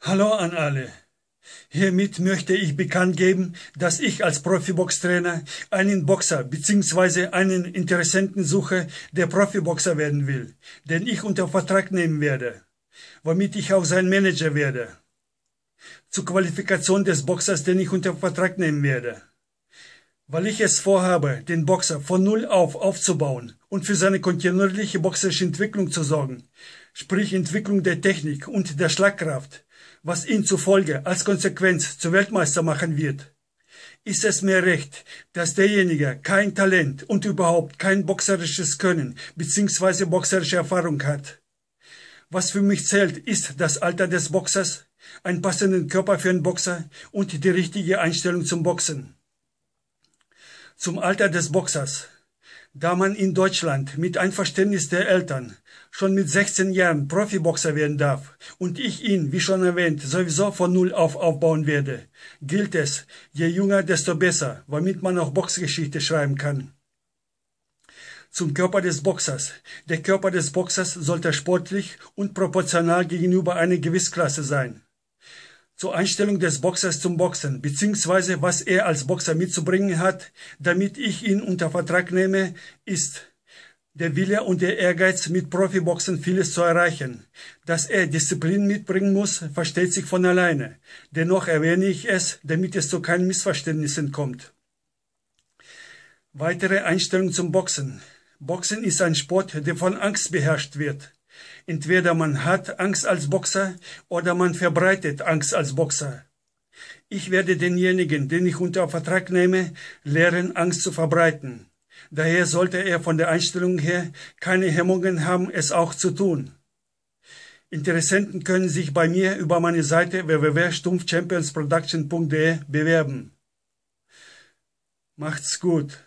Hallo an alle. Hiermit möchte ich bekannt geben, dass ich als Profiboxtrainer einen Boxer bzw. einen Interessenten suche, der Profiboxer werden will, den ich unter Vertrag nehmen werde, womit ich auch sein Manager werde. Zur Qualifikation des Boxers, den ich unter Vertrag nehmen werde. Weil ich es vorhabe, den Boxer von Null auf aufzubauen und für seine kontinuierliche boxerische Entwicklung zu sorgen, sprich Entwicklung der Technik und der Schlagkraft, was ihn zufolge als Konsequenz zu Weltmeister machen wird, ist es mir recht, dass derjenige kein Talent und überhaupt kein boxerisches Können bzw. boxerische Erfahrung hat. Was für mich zählt, ist das Alter des Boxers, einen passenden Körper für einen Boxer und die richtige Einstellung zum Boxen. Zum Alter des Boxers. Da man in Deutschland mit Einverständnis der Eltern schon mit 16 Jahren Profiboxer werden darf und ich ihn, wie schon erwähnt, sowieso von Null auf aufbauen werde, gilt es, je jünger, desto besser, womit man auch Boxgeschichte schreiben kann zum Körper des Boxers. Der Körper des Boxers sollte sportlich und proportional gegenüber einer Gewissklasse sein zur Einstellung des Boxers zum Boxen, beziehungsweise was er als Boxer mitzubringen hat, damit ich ihn unter Vertrag nehme, ist der Wille und der Ehrgeiz, mit Profiboxen vieles zu erreichen. Dass er Disziplin mitbringen muss, versteht sich von alleine. Dennoch erwähne ich es, damit es zu keinen Missverständnissen kommt. Weitere Einstellung zum Boxen. Boxen ist ein Sport, der von Angst beherrscht wird. Entweder man hat Angst als Boxer oder man verbreitet Angst als Boxer. Ich werde denjenigen, den ich unter Vertrag nehme, lehren, Angst zu verbreiten. Daher sollte er von der Einstellung her keine Hemmungen haben, es auch zu tun. Interessenten können sich bei mir über meine Seite www.stumpfchampionsproduction.de bewerben. Macht's gut.